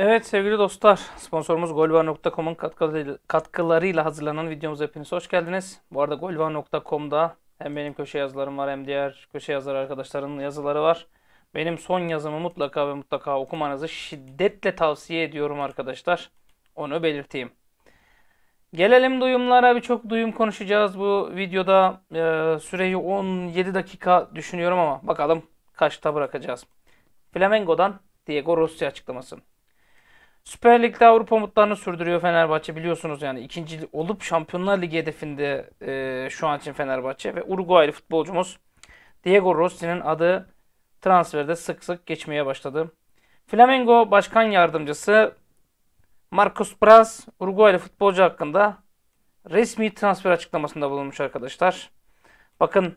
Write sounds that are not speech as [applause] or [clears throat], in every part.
Evet sevgili dostlar, sponsorumuz golvar.com'un katkılarıyla hazırlanan videomuza hepiniz hoş geldiniz. Bu arada golvar.com'da hem benim köşe yazılarım var hem diğer köşe yazar arkadaşlarının yazıları var. Benim son yazımı mutlaka ve mutlaka okumanızı şiddetle tavsiye ediyorum arkadaşlar. Onu belirteyim. Gelelim duyumlara. Birçok duyum konuşacağız bu videoda. E, süreyi 17 dakika düşünüyorum ama bakalım kaçta bırakacağız. Flamengo'dan Diego Rossi açıklaması. Süper Lig'de Avrupa umutlarını sürdürüyor Fenerbahçe biliyorsunuz yani ikinci olup Şampiyonlar Ligi hedefinde e, şu an için Fenerbahçe ve Uruguaylı futbolcumuz Diego Rossi'nin adı transferde sık sık geçmeye başladı. Flamengo Başkan Yardımcısı Marcos Braz Uruguaylı futbolcu hakkında resmi transfer açıklamasında bulunmuş arkadaşlar. Bakın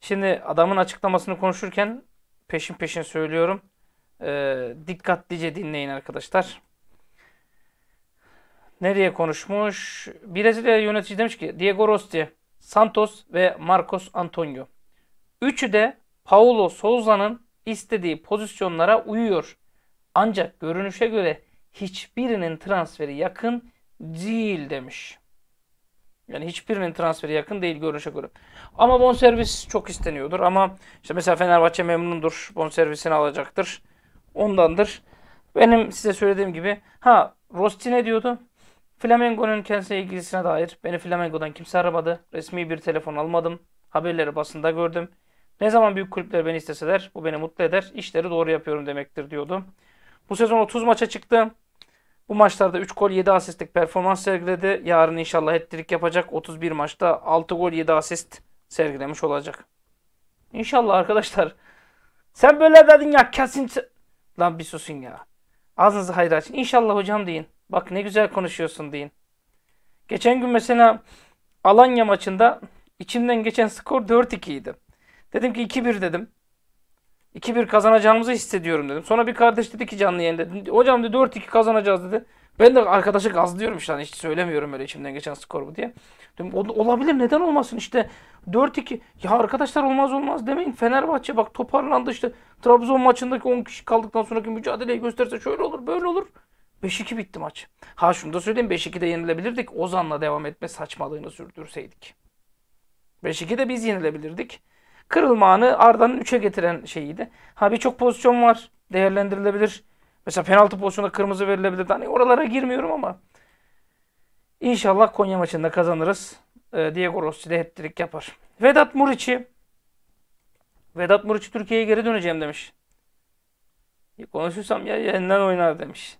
şimdi adamın açıklamasını konuşurken peşin peşin söylüyorum. E, dikkatlice dinleyin arkadaşlar nereye konuşmuş? Brezilya yönetici demiş ki Diego Rossi, Santos ve Marcos Antonio. Üçü de Paulo Souza'nın istediği pozisyonlara uyuyor. Ancak görünüşe göre hiçbirinin transferi yakın değil demiş. Yani hiçbirinin transferi yakın değil görünüşe göre. Ama bonservis çok isteniyordur. Ama işte mesela Fenerbahçe memnundur. Bonservisini alacaktır. Ondandır. Benim size söylediğim gibi ha Rosti ne diyordu? Flamengo'nun kendisine ilgilisine dair beni Flamengo'dan kimse aramadı. Resmi bir telefon almadım. Haberleri basında gördüm. Ne zaman büyük kulüpler beni isteseler bu beni mutlu eder. İşleri doğru yapıyorum demektir diyordu. Bu sezon 30 maça çıktı. Bu maçlarda 3 gol 7 asistlik performans sergiledi. Yarın inşallah hat yapacak. 31 maçta 6 gol 7 asist sergilemiş olacak. İnşallah arkadaşlar. Sen böyle dedin ya kesin... Lan bir susun ya. Ağzınızı hayra açın. İnşallah hocam deyin. Bak ne güzel konuşuyorsun deyin. Geçen gün mesela Alanya maçında içimden geçen skor 4-2 idi. Dedim ki 2-1 dedim. 2-1 kazanacağımızı hissediyorum dedim. Sonra bir kardeş dedi ki canlı yayında. Hocam dedi 4-2 kazanacağız dedi. Ben de arkadaşı gazlıyorum işte hani hiç söylemiyorum öyle içimden geçen skor bu diye. Dedim, olabilir neden olmasın işte 4-2 ya arkadaşlar olmaz olmaz demeyin Fenerbahçe bak toparlandı işte Trabzon maçındaki 10 kişi kaldıktan sonraki mücadeleyi gösterse şöyle olur böyle olur. 5-2 bitti maç. Ha şunu da söyleyeyim 5-2'de yenilebilirdik. Ozan'la devam etme saçmalığını sürdürseydik. 5-2'de biz yenilebilirdik. Kırılma anı Arda'nın 3'e getiren şeyiydi. Ha birçok pozisyon var. Değerlendirilebilir. Mesela penaltı pozisyonunda kırmızı verilebilir. Hani oralara girmiyorum ama inşallah Konya maçında kazanırız. Ee, Diego Rossi de hat yapar. Vedat Muriç'i Vedat Muriç Türkiye'ye geri döneceğim demiş. Konuşursam ya yeniden oynar demiş.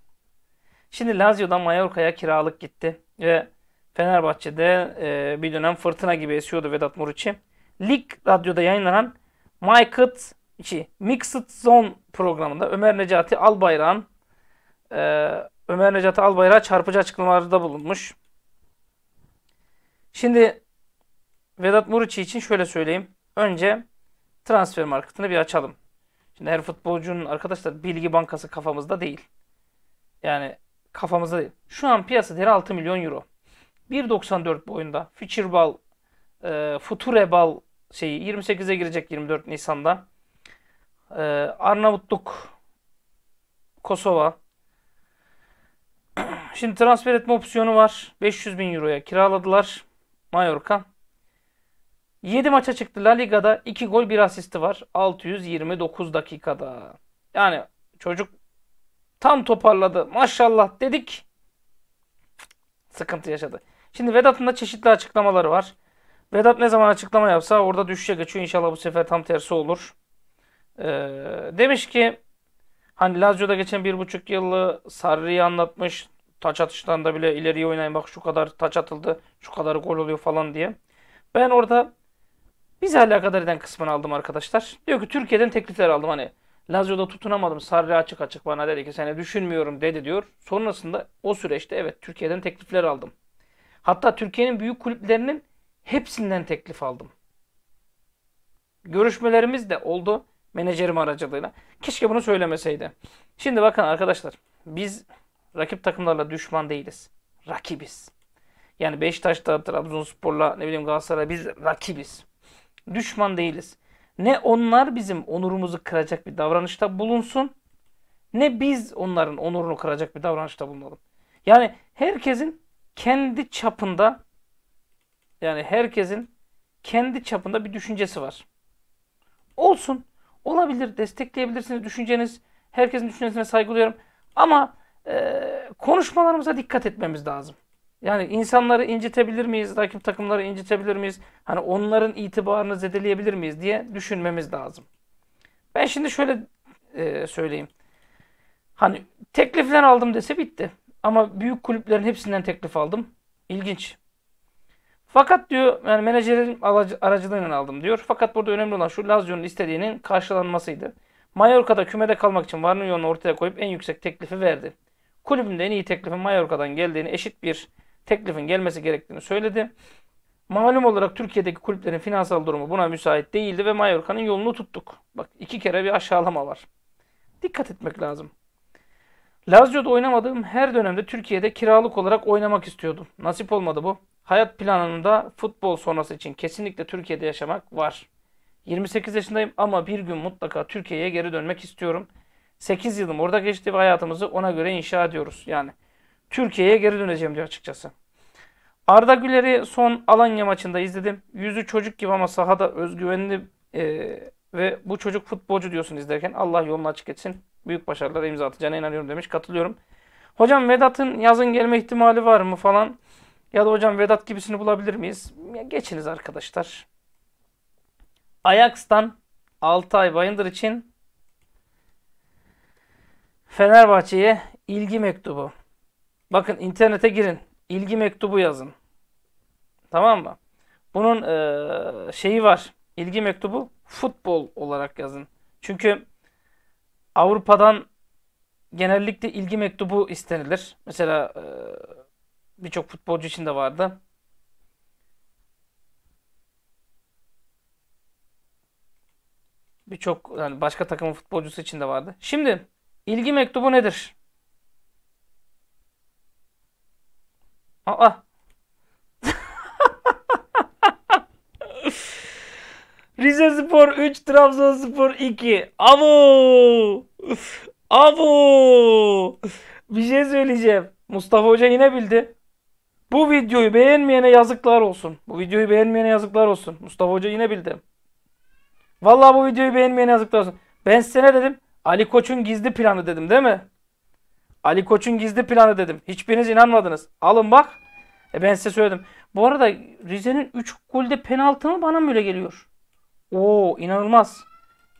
Şimdi Lazio'dan Mallorca'ya kiralık gitti ve Fenerbahçe'de e, bir dönem fırtına gibi esiyordu Vedat Muriç'i. Lig Radyo'da yayınlanan Mike'd şey, Mixed Zone programında Ömer Necati Albayrak'ın e, Ömer Necati Albayrak çarpıcı açıklamalarda bulunmuş. Şimdi Vedat Muriçi için şöyle söyleyeyim. Önce transfer marketini bir açalım. Şimdi her futbolcunun arkadaşlar bilgi bankası kafamızda değil. Yani kafamıza değil. Şu an piyasa değeri 6 milyon euro. 1.94 boyunda Future Ball, e, Future Ball şeyi 28'e girecek 24 Nisan'da. E, Arnavutluk, Kosova. [clears throat] Şimdi transfer etme opsiyonu var. 500 bin euroya kiraladılar. Mallorca. 7 maça çıktı La Liga'da. 2 gol 1 asisti var. 629 dakikada. Yani çocuk Tam toparladı. Maşallah dedik. Sıkıntı yaşadı. Şimdi Vedat'ın da çeşitli açıklamaları var. Vedat ne zaman açıklama yapsa orada düşüşe geçiyor. İnşallah bu sefer tam tersi olur. Ee, demiş ki hani Lazio'da geçen bir buçuk yıllı Sarri'yi anlatmış. Taç atışlarında bile ileriye oynayın bak şu kadar taç atıldı şu kadar gol oluyor falan diye. Ben orada bizi alakadar eden kısmını aldım arkadaşlar. Diyor ki Türkiye'den teklifler aldım hani Lazio'da tutunamadım. Sarri açık açık bana dedi ki seni düşünmüyorum dedi diyor. Sonrasında o süreçte evet Türkiye'den teklifler aldım. Hatta Türkiye'nin büyük kulüplerinin hepsinden teklif aldım. Görüşmelerimiz de oldu menajerim aracılığıyla. Keşke bunu söylemeseydi. Şimdi bakın arkadaşlar biz rakip takımlarla düşman değiliz. Rakibiz. Yani Beşiktaş'ta, Trabzonspor'la ne bileyim Galatasaray'la biz rakibiz. Düşman değiliz. Ne onlar bizim onurumuzu kıracak bir davranışta bulunsun ne biz onların onurunu kıracak bir davranışta bulunalım. Yani herkesin kendi çapında yani herkesin kendi çapında bir düşüncesi var. Olsun. Olabilir. Destekleyebilirsiniz. Düşünceniz. Herkesin düşüncesine saygı duyuyorum. Ama e, konuşmalarımıza dikkat etmemiz lazım. Yani insanları incitebilir miyiz? Rakip takımları incitebilir miyiz? Hani onların itibarını zedeleyebilir miyiz diye düşünmemiz lazım. Ben şimdi şöyle e, söyleyeyim. Hani teklifler aldım dese bitti. Ama büyük kulüplerin hepsinden teklif aldım. İlginç. Fakat diyor yani menajerin aracılığıyla aldım diyor. Fakat burada önemli olan şu Lazio'nun istediğinin karşılanmasıydı. Mallorca'da kümede kalmak için Varniyon'u ortaya koyup en yüksek teklifi verdi. Kulübümde en iyi teklifin Mallorca'dan geldiğini eşit bir teklifin gelmesi gerektiğini söyledi. Malum olarak Türkiye'deki kulüplerin finansal durumu buna müsait değildi ve Mallorca'nın yolunu tuttuk. Bak iki kere bir aşağılama var. Dikkat etmek lazım. Lazio'da oynamadığım her dönemde Türkiye'de kiralık olarak oynamak istiyordum. Nasip olmadı bu. Hayat planında futbol sonrası için kesinlikle Türkiye'de yaşamak var. 28 yaşındayım ama bir gün mutlaka Türkiye'ye geri dönmek istiyorum. 8 yılım orada geçti ve hayatımızı ona göre inşa ediyoruz. Yani Türkiye'ye geri döneceğim diyor açıkçası. Arda Güler'i son Alanya maçında izledim. Yüzü çocuk gibi ama sahada özgüvenli e, ve bu çocuk futbolcu diyorsun izlerken. Allah yolunu açık etsin. Büyük başarılara imza atacağına inanıyorum demiş. Katılıyorum. Hocam Vedat'ın yazın gelme ihtimali var mı falan. Ya da hocam Vedat gibisini bulabilir miyiz? Ya geçiniz arkadaşlar. Ajax'tan Altay Bayındır için Fenerbahçe'ye ilgi mektubu. Bakın internete girin. İlgi mektubu yazın. Tamam mı? Bunun e, şeyi var. İlgi mektubu futbol olarak yazın. Çünkü Avrupa'dan genellikle ilgi mektubu istenilir. Mesela e, birçok futbolcu için de vardı. Birçok yani başka takımın futbolcusu için de vardı. Şimdi ilgi mektubu nedir? Aa. [laughs] Rize Spor 3, Trabzon Spor 2. Avu, Avu. Bir şey söyleyeceğim. Mustafa Hoca yine bildi. Bu videoyu beğenmeyene yazıklar olsun. Bu videoyu beğenmeyene yazıklar olsun. Mustafa Hoca yine bildi. Vallahi bu videoyu beğenmeyene yazıklar olsun. Ben size ne dedim? Ali Koç'un gizli planı dedim değil mi? Ali Koç'un gizli planı dedim. Hiçbiriniz inanmadınız. Alın bak. E ben size söyledim. Bu arada Rize'nin 3 golde penaltı mı bana mı öyle geliyor? Oo inanılmaz.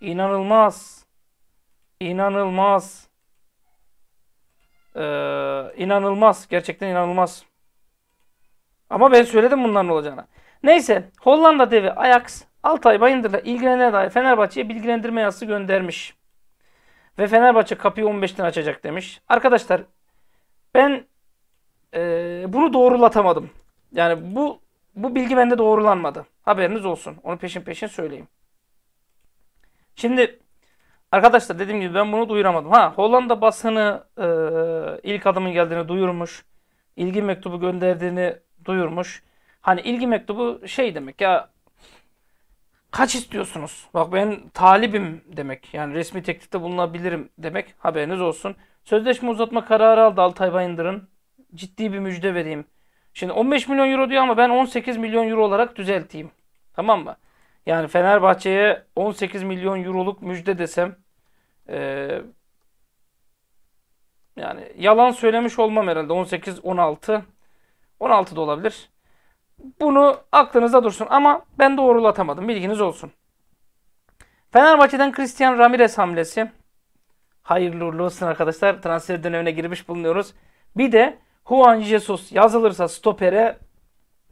İnanılmaz. İnanılmaz. Ee, inanılmaz. Gerçekten inanılmaz. Ama ben söyledim bunların olacağını. Neyse Hollanda devi Ajax Altay Bayındır'la ilgilenene dair Fenerbahçe'ye bilgilendirme yazısı göndermiş. Ve Fenerbahçe kapıyı 15'ten açacak demiş. Arkadaşlar ben e, bunu doğrulatamadım. Yani bu bu bilgi bende doğrulanmadı. Haberiniz olsun. Onu peşin peşin söyleyeyim. Şimdi arkadaşlar dediğim gibi ben bunu duyuramadım. Ha Hollanda basını e, ilk adımın geldiğini duyurmuş. İlgi mektubu gönderdiğini duyurmuş. Hani ilgi mektubu şey demek ya Kaç istiyorsunuz? Bak ben talibim demek. Yani resmi teklifte bulunabilirim demek. Haberiniz olsun. Sözleşme uzatma kararı aldı Altay Bayındır'ın. Ciddi bir müjde vereyim. Şimdi 15 milyon euro diyor ama ben 18 milyon euro olarak düzelteyim. Tamam mı? Yani Fenerbahçe'ye 18 milyon euroluk müjde desem ee, yani yalan söylemiş olmam herhalde. 18, 16. 16 da olabilir. Bunu aklınızda dursun ama ben doğrulatamadım. Bilginiz olsun. Fenerbahçe'den Christian Ramirez hamlesi. Hayırlı uğurlu olsun arkadaşlar. Transfer dönemine girmiş bulunuyoruz. Bir de Juan Jesus yazılırsa stopere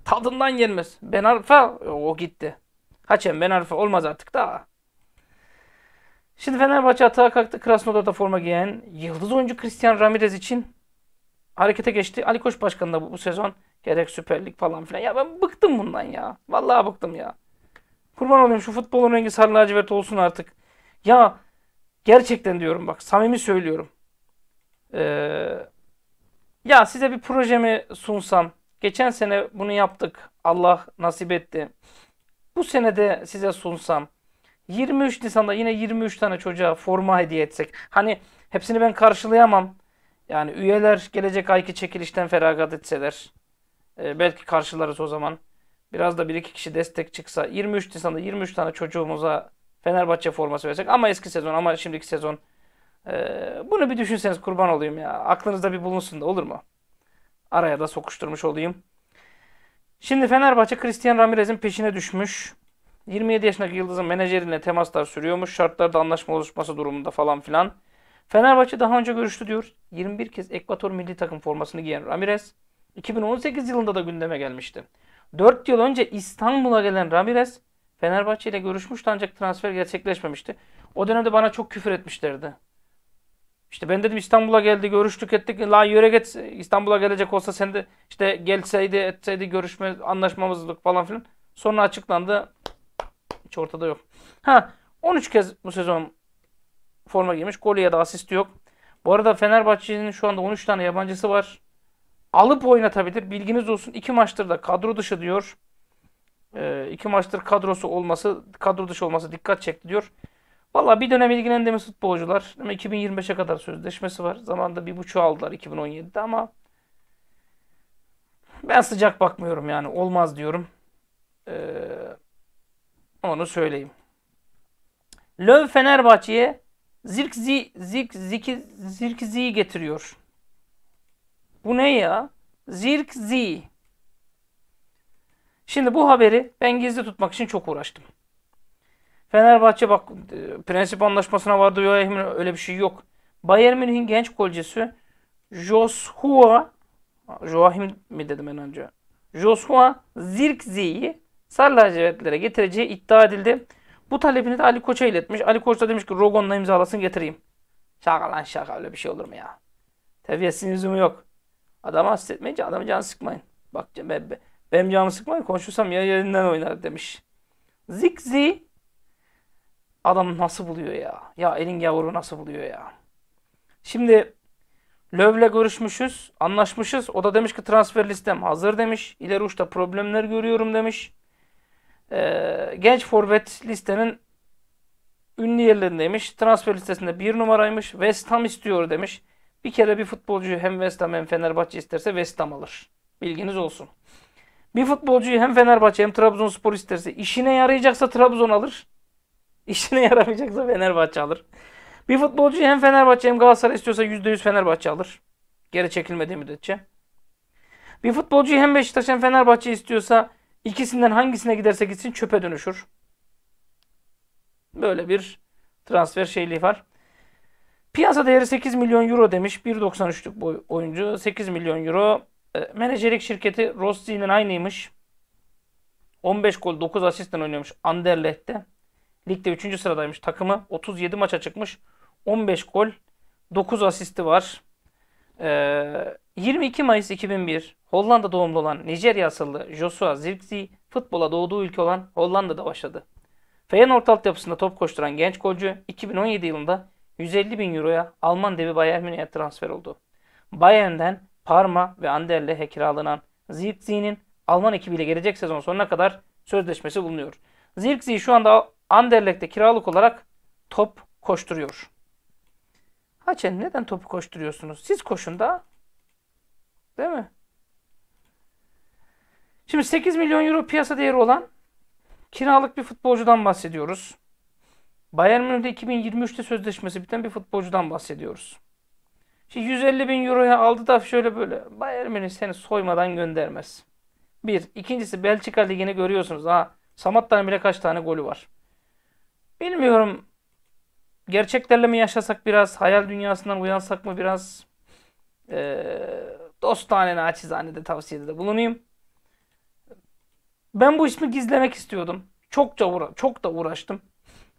tadından yenmez. Ben Arfa e, o gitti. Haçem Ben Arfa olmaz artık daha. Şimdi Fenerbahçe atağa kalktı. Krasnodar'da forma giyen yıldız oyuncu Christian Ramirez için harekete geçti. Ali Koç Başkanı da bu, bu sezon Gerek Süper Lig falan filan. Ya ben bıktım bundan ya. Vallahi bıktım ya. Kurban olayım şu futbolun rengi sarı lacivert olsun artık. Ya gerçekten diyorum bak samimi söylüyorum. Ee, ya size bir projemi sunsam. Geçen sene bunu yaptık. Allah nasip etti. Bu sene de size sunsam. 23 Nisan'da yine 23 tane çocuğa forma hediye etsek. Hani hepsini ben karşılayamam. Yani üyeler gelecek ayki çekilişten feragat etseler. E, belki karşılarız o zaman. Biraz da bir iki kişi destek çıksa 23 Nisan'da 23 tane çocuğumuza Fenerbahçe forması versek ama eski sezon ama şimdiki sezon e, bunu bir düşünseniz kurban olayım ya. Aklınızda bir bulunsun da olur mu? Araya da sokuşturmuş olayım. Şimdi Fenerbahçe Christian Ramirez'in peşine düşmüş. 27 yaşındaki Yıldız'ın menajeriyle temaslar sürüyormuş. Şartlarda anlaşma oluşması durumunda falan filan. Fenerbahçe daha önce görüştü diyor. 21 kez Ekvator milli takım formasını giyen Ramirez 2018 yılında da gündeme gelmişti. 4 yıl önce İstanbul'a gelen Ramirez Fenerbahçe ile görüşmüştü ancak transfer gerçekleşmemişti. O dönemde bana çok küfür etmişlerdi. İşte ben dedim İstanbul'a geldi görüştük ettik. La yöre git İstanbul'a gelecek olsa sen de işte gelseydi etseydi görüşme anlaşmamızlık falan filan. Sonra açıklandı. Hiç ortada yok. Ha 13 kez bu sezon forma giymiş. Gol ya da asist yok. Bu arada Fenerbahçe'nin şu anda 13 tane yabancısı var alıp oynatabilir. Bilginiz olsun. iki maçtır da kadro dışı diyor. E, iki maçtır kadrosu olması, kadro dışı olması dikkat çekti diyor. Valla bir dönem ilgilendiğimiz futbolcular ama 2025'e kadar sözleşmesi var. Zamanında bir buçuğu aldılar 2017'de ama ben sıcak bakmıyorum yani olmaz diyorum. Ee, onu söyleyeyim. Löw Fenerbahçe'ye Zirkzi Zirk Zirkzi'yi getiriyor. Bu ne ya? Zirk zi. Şimdi bu haberi ben gizli tutmak için çok uğraştım. Fenerbahçe bak e, prensip anlaşmasına vardı ya öyle bir şey yok. Bayern Münih'in genç golcüsü Joshua Joachim mi dedim en önce? Joshua Zirkzi'yi sarı lacivertlere getireceği iddia edildi. Bu talebini de Ali Koç'a iletmiş. Ali Koç da demiş ki Rogon'la imzalasın getireyim. Şaka lan şaka öyle bir şey olur mu ya? Teviyesinin lüzumu yok. Adamı hassetmeyince adamı can sıkmayın. Bak ben, benim canımı sıkmayın konuşursam ya yerinden oynar demiş. Zikzi adam nasıl buluyor ya? Ya elin yavru nasıl buluyor ya? Şimdi Löv'le görüşmüşüz, anlaşmışız. O da demiş ki transfer listem hazır demiş. İleri uçta problemler görüyorum demiş. Ee, genç forvet listenin ünlü yerlerindeymiş. Transfer listesinde bir numaraymış. West Ham istiyor demiş. Bir kere bir futbolcuyu hem West Ham hem Fenerbahçe isterse West Ham alır. Bilginiz olsun. Bir futbolcuyu hem Fenerbahçe hem Trabzonspor isterse işine yarayacaksa Trabzon alır. [laughs] İşine yaramayacaksa Fenerbahçe alır. Bir futbolcuyu hem Fenerbahçe hem Galatasaray istiyorsa %100 Fenerbahçe alır. Geri çekilmediği müddetçe. Bir futbolcuyu hem Beşiktaş hem Fenerbahçe istiyorsa ikisinden hangisine giderse gitsin çöpe dönüşür. Böyle bir transfer şeyliği var. Piyasa değeri 8 milyon euro demiş. 1.93'lük bu oyuncu. 8 milyon euro. E, menajerlik şirketi Rossi'nin aynıymış. 15 gol 9 asistten oynuyormuş Anderlecht'te. Ligde 3. sıradaymış takımı. 37 maça çıkmış. 15 gol 9 asisti var. 22 e, Mayıs 2001 Hollanda doğumlu olan Nijerya asıllı Joshua Zirkzee futbola doğduğu ülke olan Hollanda'da başladı. Feyenoord altyapısında top koşturan genç golcü 2017 yılında 150 bin euroya Alman devi Bayern Münih'e transfer oldu. Bayern'den Parma ve Anderlech'e kiralanan Zirkzee'nin Alman ekibiyle gelecek sezon sonuna kadar sözleşmesi bulunuyor. Zirkzee şu anda Anderlecht'te kiralık olarak top koşturuyor. Haçen neden topu koşturuyorsunuz? Siz koşun da. Değil mi? Şimdi 8 milyon euro piyasa değeri olan kiralık bir futbolcudan bahsediyoruz. Bayern Münih'le 2023'te sözleşmesi biten bir futbolcudan bahsediyoruz. Şimdi 150 bin euroya aldı da şöyle böyle. Bayern Münih seni soymadan göndermez. Bir. ikincisi Belçika Ligi'ni görüyorsunuz. Ha, Samatta'nın bile kaç tane golü var. Bilmiyorum. Gerçeklerle mi yaşasak biraz? Hayal dünyasından uyansak mı biraz? Ee, dostane naçizane de tavsiyede de bulunayım. Ben bu ismi gizlemek istiyordum. Çokça uğra çok da uğraştım.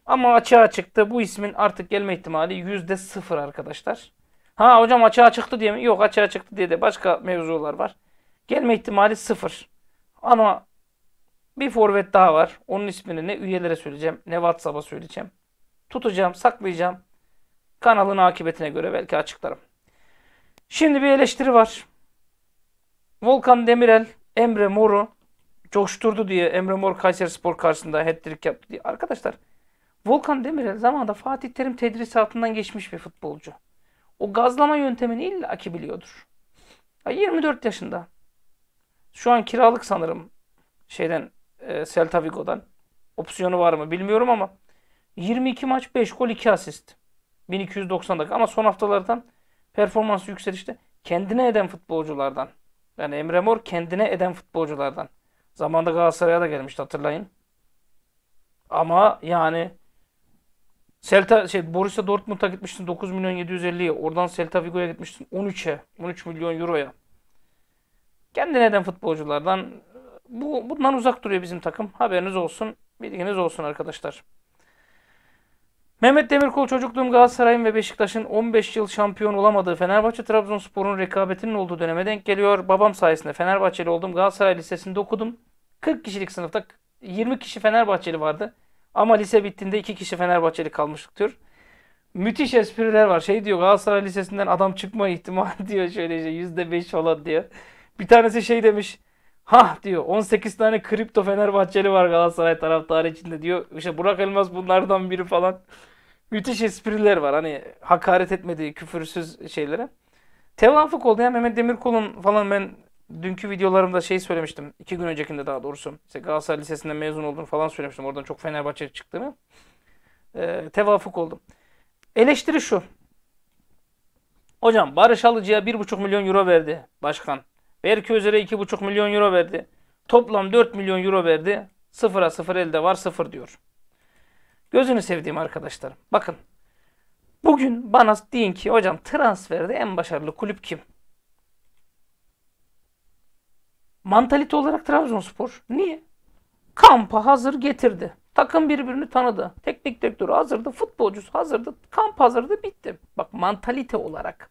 Ama açığa çıktı. Bu ismin artık gelme ihtimali yüzde sıfır arkadaşlar. Ha hocam açığa çıktı diye mi? Yok açığa çıktı diye de başka mevzular var. Gelme ihtimali sıfır. Ama bir forvet daha var. Onun ismini ne üyelere söyleyeceğim ne WhatsApp'a söyleyeceğim. Tutacağım, saklayacağım. Kanalın akıbetine göre belki açıklarım. Şimdi bir eleştiri var. Volkan Demirel, Emre Mor'u coşturdu diye Emre Mor Kayseri Spor karşısında hat-trick yaptı diye. Arkadaşlar Volkan Demirel zamanında Fatih Terim altından geçmiş bir futbolcu. O gazlama yöntemini illaki biliyordur. 24 yaşında. Şu an kiralık sanırım şeyden e, Celta Vigo'dan. Opsiyonu var mı bilmiyorum ama 22 maç 5 gol 2 asist. 1290 dakika ama son haftalardan performansı yükselişte kendine eden futbolculardan. Yani Emre Mor kendine eden futbolculardan. Zamanında Galatasaray'a da gelmişti hatırlayın. Ama yani Celta şey Borussia Dortmund'a gitmiştin 9 milyon 750'ye. Oradan Celta Vigo'ya gitmiştin 13'e. 13 milyon euroya. Kendi neden futbolculardan bu bundan uzak duruyor bizim takım. Haberiniz olsun. Bilginiz olsun arkadaşlar. Mehmet Demirkol çocukluğum Galatasaray'ın ve Beşiktaş'ın 15 yıl şampiyon olamadığı Fenerbahçe Trabzonspor'un rekabetinin olduğu döneme denk geliyor. Babam sayesinde Fenerbahçeli oldum. Galatasaray Lisesi'nde okudum. 40 kişilik sınıfta 20 kişi Fenerbahçeli vardı. Ama lise bittiğinde iki kişi Fenerbahçeli kalmışlıktır. Müthiş espriler var. Şey diyor Galatasaray Lisesi'nden adam çıkma ihtimali [laughs] diyor şöylece şey, yüzde beş falan diyor. Bir tanesi şey demiş. Ha diyor 18 tane kripto Fenerbahçeli var Galatasaray taraftarı içinde diyor. İşte Burak Elmas bunlardan biri falan. Müthiş espriler var. Hani hakaret etmediği küfürsüz şeylere. Tevafuk oldu ya Mehmet Demirkol'un falan ben dünkü videolarımda şey söylemiştim. iki gün öncekinde daha doğrusu. İşte Galatasaray Lisesi'nden mezun olduğunu falan söylemiştim. Oradan çok Fenerbahçe çıktığımı. Ee, tevafuk oldum. Eleştiri şu. Hocam Barış Alıcı'ya 1,5 milyon euro verdi başkan. Berke Özer'e 2,5 milyon euro verdi. Toplam 4 milyon euro verdi. Sıfıra sıfır elde var sıfır diyor. Gözünü sevdiğim arkadaşlar. Bakın. Bugün bana deyin ki hocam transferde en başarılı kulüp kim? Mantalite olarak Trabzonspor. Niye? Kampa hazır getirdi. Takım birbirini tanıdı. Teknik direktörü hazırdı, futbolcusu hazırdı, kamp hazırdı, bitti. Bak mantalite olarak.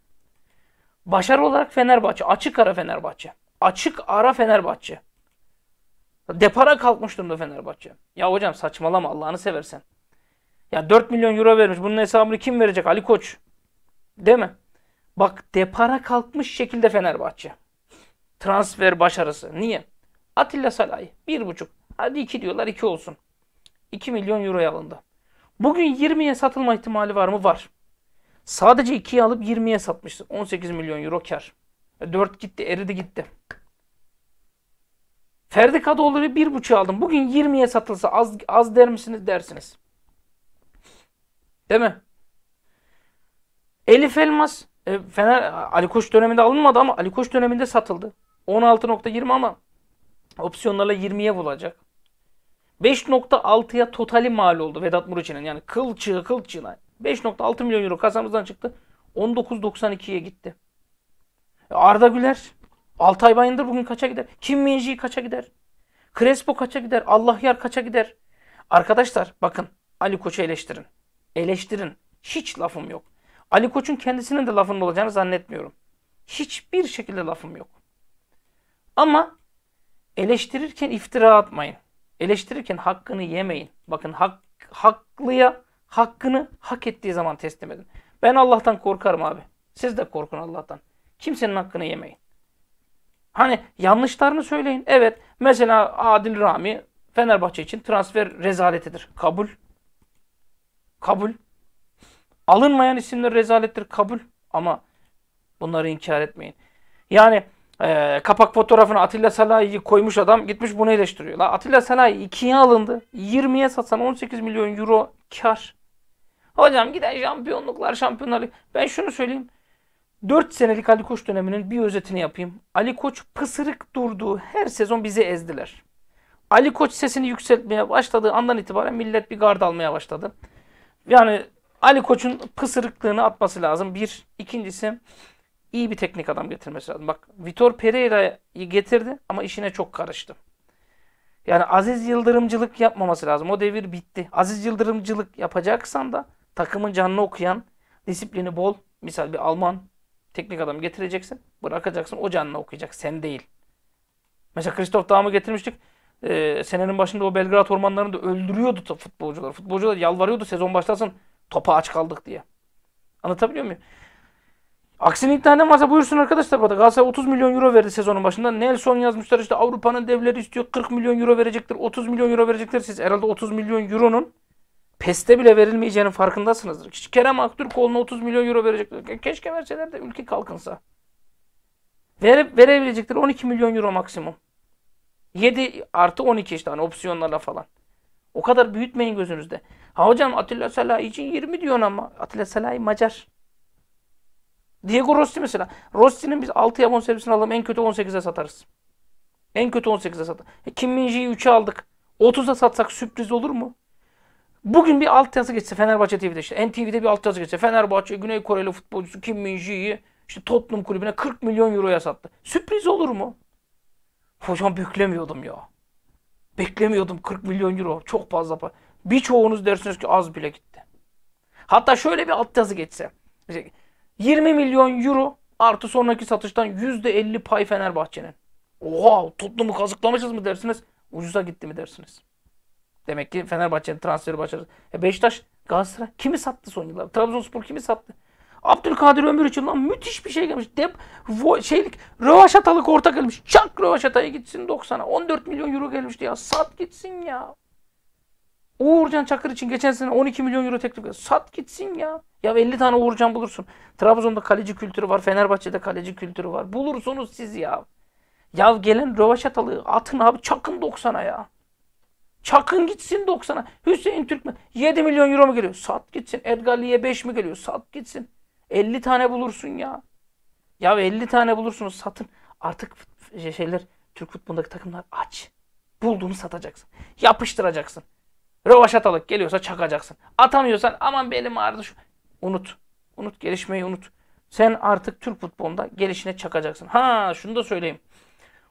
Başarı olarak Fenerbahçe, açık ara Fenerbahçe. Açık ara Fenerbahçe. Depara kalkmış durumda Fenerbahçe. Ya hocam saçmalama Allah'ını seversen. Ya 4 milyon euro vermiş. Bunun hesabını kim verecek? Ali Koç. Değil mi? Bak depara kalkmış şekilde Fenerbahçe transfer başarısı. Niye? Atilla Salay bir buçuk. Hadi iki diyorlar iki olsun. 2 milyon euroya alındı. Bugün 20'ye satılma ihtimali var mı? Var. Sadece 2'ye alıp 20'ye satmışsın. 18 milyon euro kar. 4 e, gitti, eridi gitti. Ferdi Kadıoğlu'yu 1.5'e aldım. Bugün 20'ye satılsa az, az der misiniz dersiniz. Değil mi? Elif Elmas e, Fener Ali Koç döneminde alınmadı ama Ali Koç döneminde satıldı. 16.20 ama opsiyonlarla 20'ye bulacak. 5.6'ya totali mal oldu Vedat Muriç'in yani kılçığı kılçığına. 5.6 milyon euro kasamızdan çıktı. 19.92'ye gitti. E, Arda Güler, Altay Bayındır bugün kaça gider? Kim Minji kaça gider? Crespo kaça gider? Allah Yar kaça gider? Arkadaşlar bakın Ali Koç'u eleştirin. Eleştirin. Hiç lafım yok. Ali Koç'un kendisinin de lafının olacağını zannetmiyorum. Hiçbir şekilde lafım yok. Ama eleştirirken iftira atmayın. Eleştirirken hakkını yemeyin. Bakın hak, haklıya hakkını hak ettiği zaman teslim edin. Ben Allah'tan korkarım abi. Siz de korkun Allah'tan. Kimsenin hakkını yemeyin. Hani yanlışlarını söyleyin. Evet mesela Adil Rami Fenerbahçe için transfer rezaletidir. Kabul. Kabul. Alınmayan isimler rezalettir. Kabul. Ama bunları inkar etmeyin. Yani ee, kapak fotoğrafına Atilla Salahi'yi koymuş adam gitmiş bunu eleştiriyor. La Atilla Salahi ikiye alındı. 20'ye satsan 18 milyon euro kar. Hocam giden şampiyonluklar, şampiyonlar. Ben şunu söyleyeyim. 4 senelik Ali Koç döneminin bir özetini yapayım. Ali Koç pısırık durduğu her sezon bizi ezdiler. Ali Koç sesini yükseltmeye başladığı andan itibaren millet bir gard almaya başladı. Yani Ali Koç'un pısırıklığını atması lazım. Bir. ikincisi iyi bir teknik adam getirmesi lazım. Bak Vitor Pereira'yı getirdi ama işine çok karıştı. Yani Aziz Yıldırımcılık yapmaması lazım. O devir bitti. Aziz Yıldırımcılık yapacaksan da takımın canını okuyan, disiplini bol, misal bir Alman teknik adam getireceksin. Bırakacaksın o canını okuyacak. Sen değil. Mesela Christoph Daum'u getirmiştik. Ee, senenin başında o Belgrad ormanlarında öldürüyordu futbolcular. Futbolcular yalvarıyordu sezon başlasın topa aç kaldık diye. Anlatabiliyor muyum? Aksini iddia ne varsa buyursun arkadaşlar burada. Galatasaray 30 milyon euro verdi sezonun başında. Nelson yazmışlar işte Avrupa'nın devleri istiyor 40 milyon euro verecektir, 30 milyon euro verecektir. Siz herhalde 30 milyon euronun peste bile verilmeyeceğinin farkındasınızdır. Kerem Aktürkoğlu'na 30 milyon euro verecektir. Keşke verseler de ülke kalkınsa. Vere, verebilecektir 12 milyon euro maksimum. 7 artı 12 işte hani opsiyonlarla falan. O kadar büyütmeyin gözünüzde. Ha hocam Atilla Salah için 20 diyorsun ama Atilla Salah Macar. Diego Rossi mesela. Rossi'nin biz 6'ya servisini alalım en kötü 18'e satarız. En kötü 18'e satar. E, Kim Minji'yi 3'e aldık. 30'a satsak sürpriz olur mu? Bugün bir alt yazı geçse Fenerbahçe TV'de işte NTV'de bir alt yazı geçse Fenerbahçe Güney Koreli futbolcusu Kim min işte Tottenham kulübüne 40 milyon euroya sattı. Sürpriz olur mu? Hocam beklemiyordum ya. Beklemiyordum 40 milyon euro. Çok fazla para. Birçoğunuz dersiniz ki az bile gitti. Hatta şöyle bir alt yazı geçse. 20 milyon euro artı sonraki satıştan %50 pay Fenerbahçe'nin. Oha Tottenham'ı kazıklamışız mı dersiniz? Ucuza gitti mi dersiniz? Demek ki Fenerbahçe'nin transferi başarılı. E Beşiktaş, Galatasaray kimi sattı son yıllarda? Trabzonspor kimi sattı? Abdülkadir Ömür için lan müthiş bir şey gelmiş. Dep vo, şeylik rövaşatalık ortak gelmiş. Çak rövaşataya gitsin 90'a. 14 milyon euro gelmişti ya. Sat gitsin ya. Uğurcan Çakır için geçen sene 12 milyon euro teklif. Sat gitsin ya. Ya 50 tane Uğurcan bulursun. Trabzon'da kaleci kültürü var. Fenerbahçe'de kaleci kültürü var. Bulursunuz siz ya. Ya gelen Rövaşatalı atın abi çakın 90'a ya. Çakın gitsin 90'a. Hüseyin Türkmen 7 milyon euro mu geliyor? Sat gitsin. Edgar Lee'ye 5 mi geliyor? Sat gitsin. 50 tane bulursun ya. Ya 50 tane bulursunuz satın. Artık şeyler Türk futbolundaki takımlar aç. Bulduğunu satacaksın. Yapıştıracaksın. Rövaşatalık geliyorsa çakacaksın. Atamıyorsan aman benim ağrıdı şu. Unut. Unut gelişmeyi unut. Sen artık Türk futbolunda gelişine çakacaksın. Ha şunu da söyleyeyim.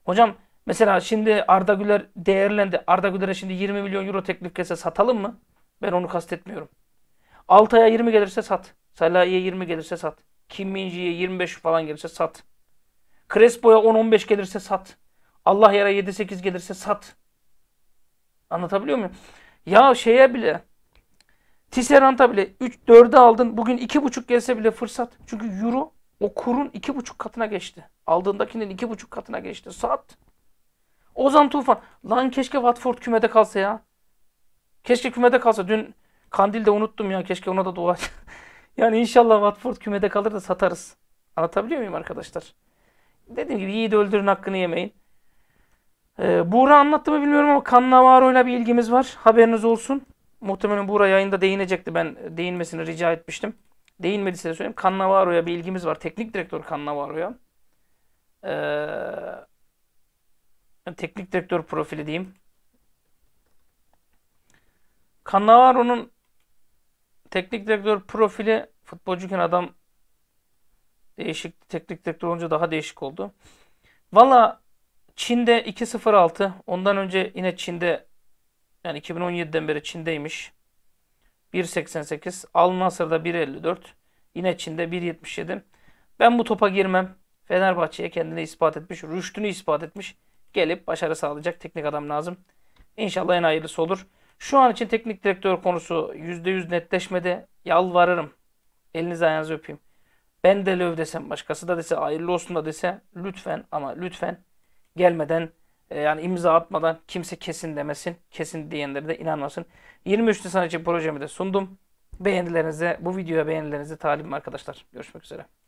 Hocam mesela şimdi Arda Güler değerlendi. Arda Güler'e şimdi 20 milyon euro teklif gelse satalım mı? Ben onu kastetmiyorum. Altay'a 20 gelirse sat. Salah'a 20 gelirse sat. Kim Minji'ye 25 falan gelirse sat. Crespo'ya 10-15 gelirse sat. Allah yara 7-8 gelirse sat. Anlatabiliyor muyum? Ya şeye bile Tisserant'a bile 3-4'e aldın. Bugün 2,5 gelse bile fırsat. Çünkü euro o kurun 2,5 katına geçti. Aldığındakinin 2,5 katına geçti. Sat. Ozan Tufan. Lan keşke Watford kümede kalsa ya. Keşke kümede kalsa. Dün Kandil'de unuttum ya. Keşke ona da dua [laughs] Yani inşallah Watford kümede kalır da satarız. Anlatabiliyor muyum arkadaşlar? Dediğim gibi iyi de öldürün hakkını yemeyin. Ee, Buğra anlattı mı bilmiyorum ama Kan Navaro'yla bir ilgimiz var. Haberiniz olsun. Muhtemelen Buğra yayında değinecekti. Ben değinmesini rica etmiştim. Değinmediyse de söyleyeyim. Kan Navaro'ya bir ilgimiz var. Teknik direktör Kan Navaro'ya. Ee, teknik direktör profili diyeyim. Kan Navaro'nun teknik direktör profili futbolcuyken adam değişik teknik direktör olunca daha değişik oldu. Valla Çin'de 2.06. Ondan önce yine Çin'de yani 2017'den beri Çin'deymiş. 1.88. Al Nasır'da 1.54. Yine Çin'de 1.77. Ben bu topa girmem. Fenerbahçe'ye kendini ispat etmiş. Rüştünü ispat etmiş. Gelip başarı sağlayacak teknik adam lazım. İnşallah en hayırlısı olur. Şu an için teknik direktör konusu %100 netleşmedi. Yalvarırım. Elinizi ayağınızı öpeyim. Ben de löv desem başkası da dese hayırlı olsun da dese lütfen ama lütfen gelmeden e, yani imza atmadan kimse kesin demesin. Kesin diyenlere de inanmasın. 23 Nisan için projemi de sundum. Beğenilerinize, bu videoya beğenilerinizi talibim arkadaşlar. Görüşmek üzere.